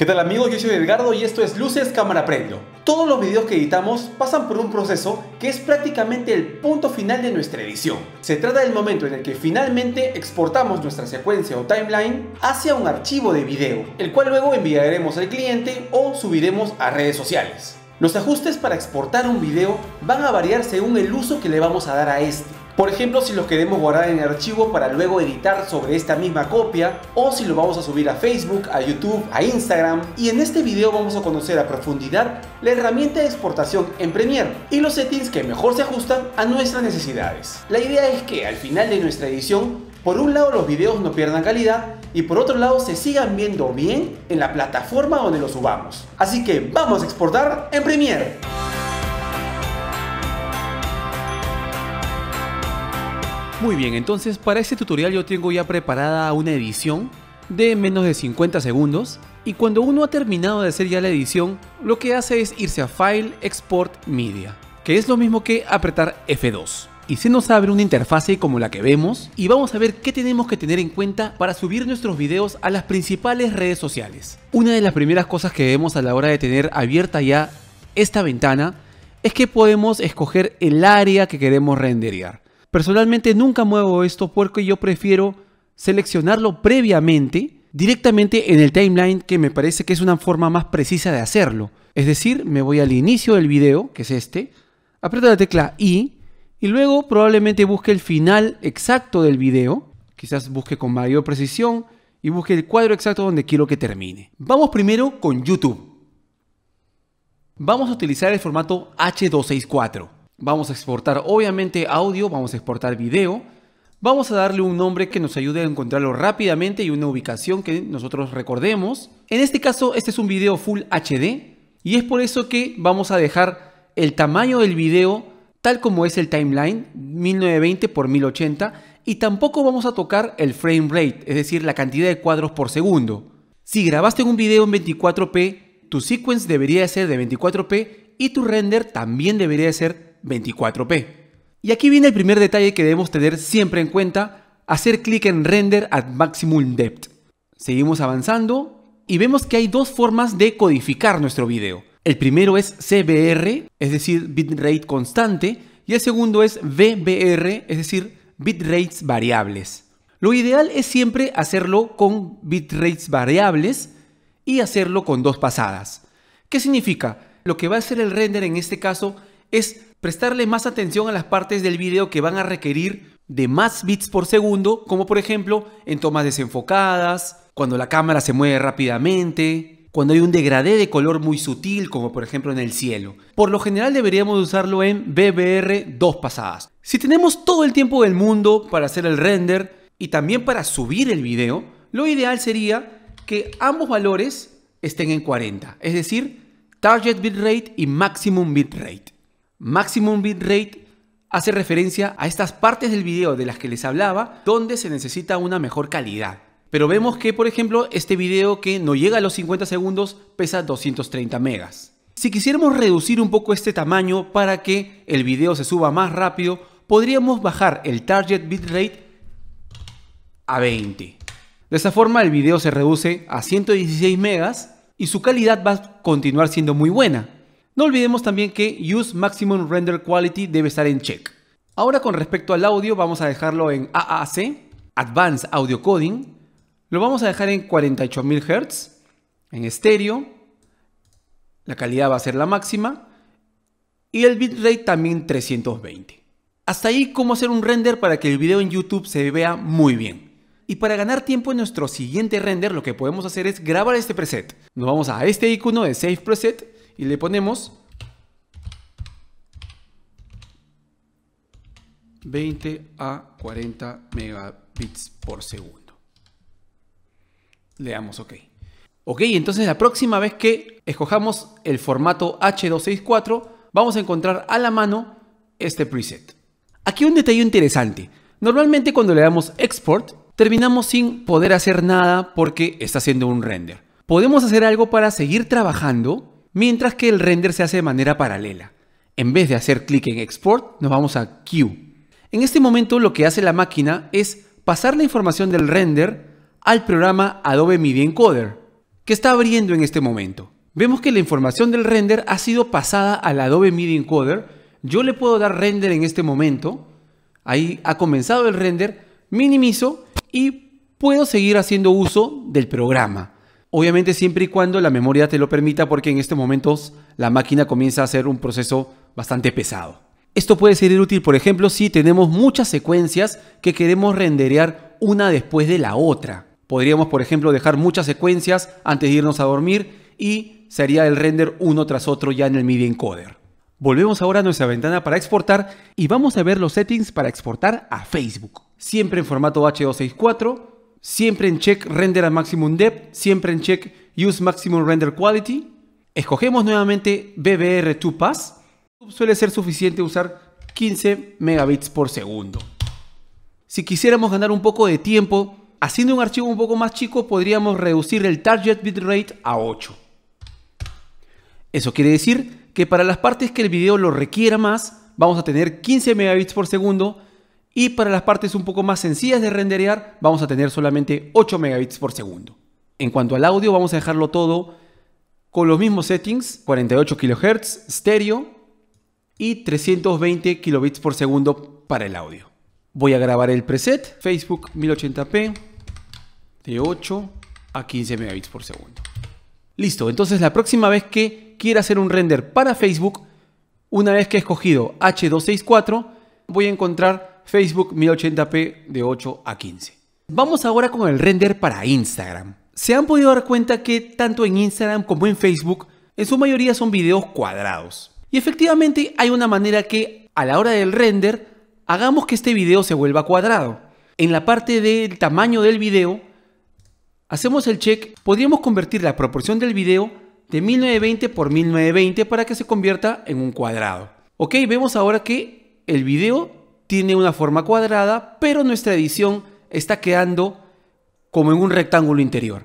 ¿Qué tal amigos? Yo soy Edgardo y esto es Luces Cámara Prendo. Todos los videos que editamos pasan por un proceso que es prácticamente el punto final de nuestra edición. Se trata del momento en el que finalmente exportamos nuestra secuencia o timeline hacia un archivo de video, el cual luego enviaremos al cliente o subiremos a redes sociales. Los ajustes para exportar un video van a variar según el uso que le vamos a dar a este. Por ejemplo, si los queremos guardar en archivo para luego editar sobre esta misma copia, o si lo vamos a subir a Facebook, a YouTube, a Instagram. Y en este video vamos a conocer a profundidad la herramienta de exportación en Premiere y los settings que mejor se ajustan a nuestras necesidades. La idea es que al final de nuestra edición, por un lado los videos no pierdan calidad y por otro lado se sigan viendo bien en la plataforma donde los subamos. Así que vamos a exportar en Premiere. Muy bien, entonces para este tutorial yo tengo ya preparada una edición de menos de 50 segundos y cuando uno ha terminado de hacer ya la edición, lo que hace es irse a File, Export, Media, que es lo mismo que apretar F2 y se nos abre una interfase como la que vemos y vamos a ver qué tenemos que tener en cuenta para subir nuestros videos a las principales redes sociales. Una de las primeras cosas que vemos a la hora de tener abierta ya esta ventana es que podemos escoger el área que queremos renderear. Personalmente nunca muevo esto porque yo prefiero seleccionarlo previamente directamente en el timeline que me parece que es una forma más precisa de hacerlo. Es decir, me voy al inicio del video, que es este, aprieto la tecla I y luego probablemente busque el final exacto del video, quizás busque con mayor precisión y busque el cuadro exacto donde quiero que termine. Vamos primero con YouTube. Vamos a utilizar el formato H264. Vamos a exportar obviamente audio, vamos a exportar video. Vamos a darle un nombre que nos ayude a encontrarlo rápidamente y una ubicación que nosotros recordemos. En este caso, este es un video Full HD y es por eso que vamos a dejar el tamaño del video tal como es el timeline 1920 x 1080 y tampoco vamos a tocar el frame rate, es decir, la cantidad de cuadros por segundo. Si grabaste un video en 24p, tu sequence debería ser de 24p y tu render también debería ser 24p. Y aquí viene el primer detalle que debemos tener siempre en cuenta, hacer clic en Render at Maximum Depth. Seguimos avanzando y vemos que hay dos formas de codificar nuestro video. El primero es CBR, es decir, bitrate constante, y el segundo es VBR, es decir, bitrates variables. Lo ideal es siempre hacerlo con bitrates variables y hacerlo con dos pasadas. ¿Qué significa? Lo que va a hacer el render en este caso es prestarle más atención a las partes del video que van a requerir de más bits por segundo, como por ejemplo en tomas desenfocadas, cuando la cámara se mueve rápidamente, cuando hay un degradé de color muy sutil, como por ejemplo en el cielo. Por lo general deberíamos usarlo en BBR dos pasadas. Si tenemos todo el tiempo del mundo para hacer el render y también para subir el video, lo ideal sería que ambos valores estén en 40, es decir, target bitrate y maximum bitrate. Maximum bitrate hace referencia a estas partes del video de las que les hablaba donde se necesita una mejor calidad. Pero vemos que, por ejemplo, este video que no llega a los 50 segundos pesa 230 megas. Si quisiéramos reducir un poco este tamaño para que el video se suba más rápido, podríamos bajar el target bitrate a 20. De esta forma el video se reduce a 116 megas y su calidad va a continuar siendo muy buena. No olvidemos también que Use Maximum Render Quality debe estar en check. Ahora con respecto al audio vamos a dejarlo en AAC, Advanced Audio Coding. Lo vamos a dejar en 48000 Hz, en estéreo. La calidad va a ser la máxima. Y el bitrate también 320. Hasta ahí cómo hacer un render para que el video en YouTube se vea muy bien. Y para ganar tiempo en nuestro siguiente render lo que podemos hacer es grabar este preset. Nos vamos a este icono de Save Preset y le ponemos 20 a 40 megabits por segundo. Le damos OK. Ok, entonces la próxima vez que escojamos el formato H264, vamos a encontrar a la mano este preset. Aquí un detalle interesante. Normalmente cuando le damos export, terminamos sin poder hacer nada porque está haciendo un render. Podemos hacer algo para seguir trabajando mientras que el render se hace de manera paralela. En vez de hacer clic en Export, nos vamos a Queue. En este momento lo que hace la máquina es pasar la información del render al programa Adobe Media Encoder, que está abriendo en este momento. Vemos que la información del render ha sido pasada al Adobe Media Encoder. Yo le puedo dar render en este momento. Ahí ha comenzado el render, minimizo y puedo seguir haciendo uso del programa. Obviamente siempre y cuando la memoria te lo permita porque en estos momentos la máquina comienza a hacer un proceso bastante pesado. Esto puede ser útil, por ejemplo, si tenemos muchas secuencias que queremos renderear una después de la otra. Podríamos, por ejemplo, dejar muchas secuencias antes de irnos a dormir y sería el render uno tras otro ya en el media encoder. Volvemos ahora a nuestra ventana para exportar y vamos a ver los settings para exportar a Facebook. Siempre en formato H264 siempre en check render a maximum depth, siempre en check use maximum render quality. Escogemos nuevamente BBR 2 pass. Suele ser suficiente usar 15 megabits por segundo. Si quisiéramos ganar un poco de tiempo, haciendo un archivo un poco más chico podríamos reducir el target bitrate a 8. Eso quiere decir que para las partes que el video lo requiera más, vamos a tener 15 megabits por segundo y para las partes un poco más sencillas de renderear, vamos a tener solamente 8 megabits por segundo. En cuanto al audio, vamos a dejarlo todo con los mismos settings, 48 kHz, estéreo y 320 kilobits por segundo para el audio. Voy a grabar el preset, Facebook 1080p de 8 a 15 megabits por segundo. Listo, entonces la próxima vez que quiera hacer un render para Facebook, una vez que he escogido H264, voy a encontrar Facebook 1080p de 8 a 15. Vamos ahora con el render para Instagram. Se han podido dar cuenta que tanto en Instagram como en Facebook en su mayoría son videos cuadrados. Y efectivamente hay una manera que a la hora del render hagamos que este video se vuelva cuadrado. En la parte del tamaño del video hacemos el check, podríamos convertir la proporción del video de 1920 por 1920 para que se convierta en un cuadrado. Ok, vemos ahora que el video tiene una forma cuadrada, pero nuestra edición está quedando como en un rectángulo interior.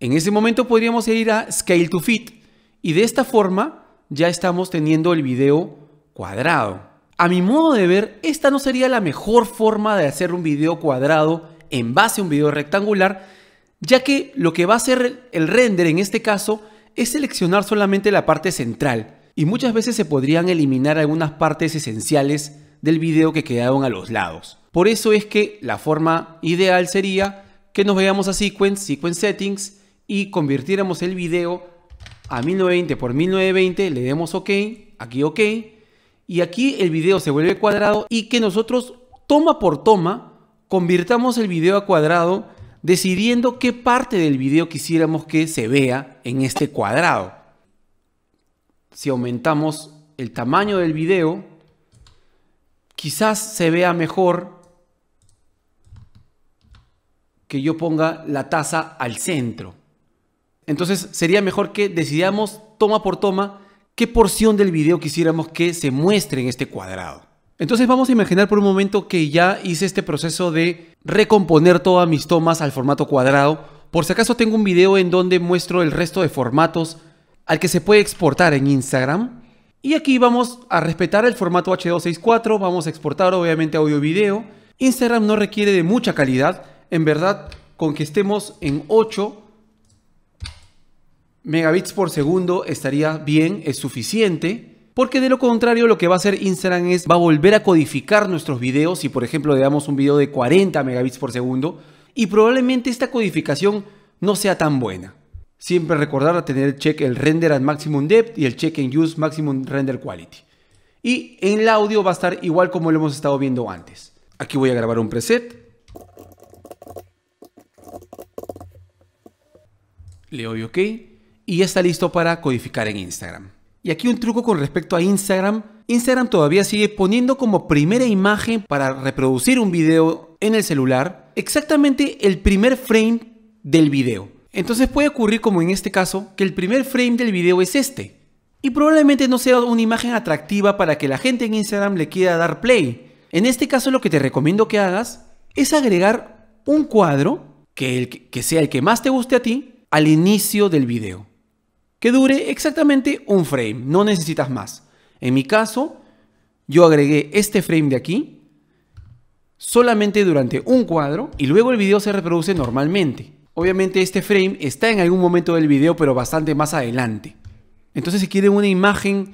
En ese momento podríamos ir a Scale to Fit y de esta forma ya estamos teniendo el video cuadrado. A mi modo de ver, esta no sería la mejor forma de hacer un video cuadrado en base a un video rectangular, ya que lo que va a hacer el render en este caso es seleccionar solamente la parte central y muchas veces se podrían eliminar algunas partes esenciales del video que quedaron a los lados. Por eso es que la forma ideal sería que nos veamos a Sequence, Sequence Settings y convirtiéramos el video a 1920 x 1920, le demos OK, aquí OK, y aquí el video se vuelve cuadrado y que nosotros toma por toma convirtamos el video a cuadrado decidiendo qué parte del video quisiéramos que se vea en este cuadrado. Si aumentamos el tamaño del video, quizás se vea mejor que yo ponga la taza al centro. Entonces sería mejor que decidamos toma por toma qué porción del video quisiéramos que se muestre en este cuadrado. Entonces vamos a imaginar por un momento que ya hice este proceso de recomponer todas mis tomas al formato cuadrado. Por si acaso tengo un video en donde muestro el resto de formatos al que se puede exportar en Instagram. Y aquí vamos a respetar el formato H264, vamos a exportar obviamente audio video. Instagram no requiere de mucha calidad, en verdad con que estemos en 8 megabits por segundo estaría bien, es suficiente. Porque de lo contrario lo que va a hacer Instagram es, va a volver a codificar nuestros videos si por ejemplo le damos un video de 40 megabits por segundo y probablemente esta codificación no sea tan buena. Siempre recordar a tener check el render at maximum depth y el check en use maximum render quality. Y en el audio va a estar igual como lo hemos estado viendo antes. Aquí voy a grabar un preset. Le doy OK y está listo para codificar en Instagram. Y aquí un truco con respecto a Instagram. Instagram todavía sigue poniendo como primera imagen para reproducir un video en el celular exactamente el primer frame del video. Entonces puede ocurrir como en este caso, que el primer frame del video es este, y probablemente no sea una imagen atractiva para que la gente en Instagram le quiera dar play. En este caso lo que te recomiendo que hagas es agregar un cuadro, que, sea el que más te guste a ti, al inicio del video. Que dure exactamente un frame, no necesitas más. En mi caso, yo agregué este frame de aquí solamente durante un cuadro y luego el video se reproduce normalmente. Obviamente este frame está en algún momento del video, pero bastante más adelante. Entonces si quieren una imagen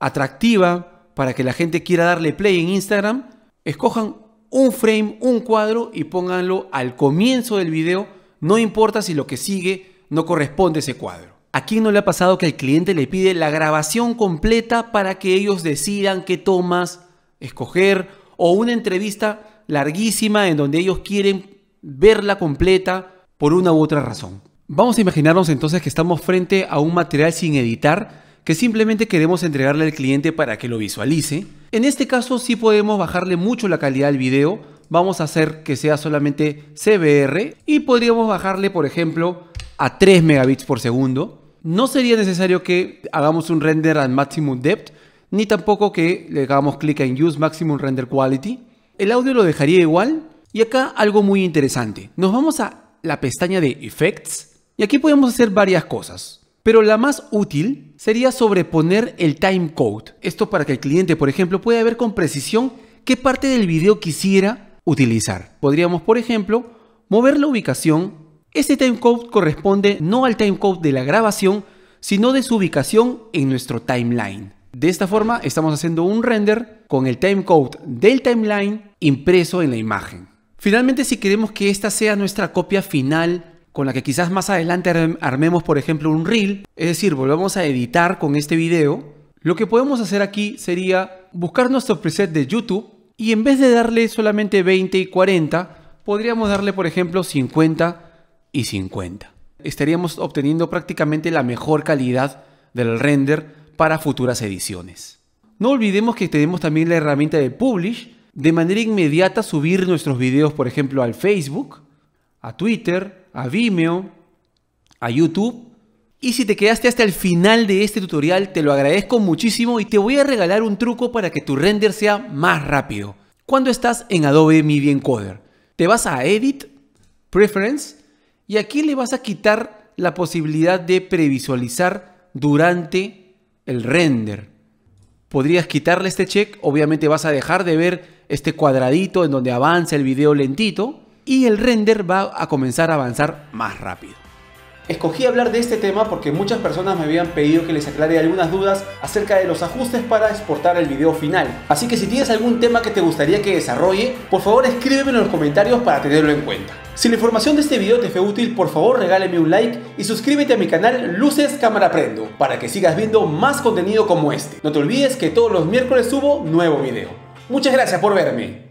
atractiva para que la gente quiera darle play en Instagram, escojan un frame, un cuadro y pónganlo al comienzo del video, no importa si lo que sigue no corresponde a ese cuadro. ¿A quién no le ha pasado que el cliente le pide la grabación completa para que ellos decidan qué tomas escoger o una entrevista larguísima en donde ellos quieren verla completa por una u otra razón. Vamos a imaginarnos entonces que estamos frente a un material sin editar que simplemente queremos entregarle al cliente para que lo visualice. En este caso sí podemos bajarle mucho la calidad del video, vamos a hacer que sea solamente CBR y podríamos bajarle por ejemplo a 3 megabits por segundo. No sería necesario que hagamos un render al maximum depth, ni tampoco que le hagamos clic en Use Maximum Render Quality. El audio lo dejaría igual. Y acá algo muy interesante. Nos vamos a la pestaña de Effects y aquí podemos hacer varias cosas. Pero la más útil sería sobreponer el timecode. Esto para que el cliente, por ejemplo, pueda ver con precisión qué parte del video quisiera utilizar. Podríamos, por ejemplo, mover la ubicación. Este timecode corresponde no al timecode de la grabación, sino de su ubicación en nuestro timeline. De esta forma estamos haciendo un render con el timecode del timeline impreso en la imagen. Finalmente, si queremos que esta sea nuestra copia final, con la que quizás más adelante armemos, por ejemplo, un reel, es decir, volvamos a editar con este video, lo que podemos hacer aquí sería buscar nuestro preset de YouTube y en vez de darle solamente 20 y 40, podríamos darle, por ejemplo, 50 y 50. Estaríamos obteniendo prácticamente la mejor calidad del render para futuras ediciones. No olvidemos que tenemos también la herramienta de Publish, de manera inmediata subir nuestros videos, por ejemplo, al Facebook, a Twitter, a Vimeo, a YouTube. Y si te quedaste hasta el final de este tutorial, te lo agradezco muchísimo y te voy a regalar un truco para que tu render sea más rápido. Cuando estás en Adobe Media Encoder, te vas a Edit, Preference, y aquí le vas a quitar la posibilidad de previsualizar durante el render. Podrías quitarle este check, obviamente vas a dejar de ver este cuadradito en donde avanza el video lentito y el render va a comenzar a avanzar más rápido. Escogí hablar de este tema porque muchas personas me habían pedido que les aclare algunas dudas acerca de los ajustes para exportar el video final. Así que si tienes algún tema que te gustaría que desarrolle, por favor escríbeme en los comentarios para tenerlo en cuenta. Si la información de este video te fue útil, por favor regáleme un like y suscríbete a mi canal Luces Cámara Prendo para que sigas viendo más contenido como este. No te olvides que todos los miércoles subo nuevo video. Muchas gracias por verme.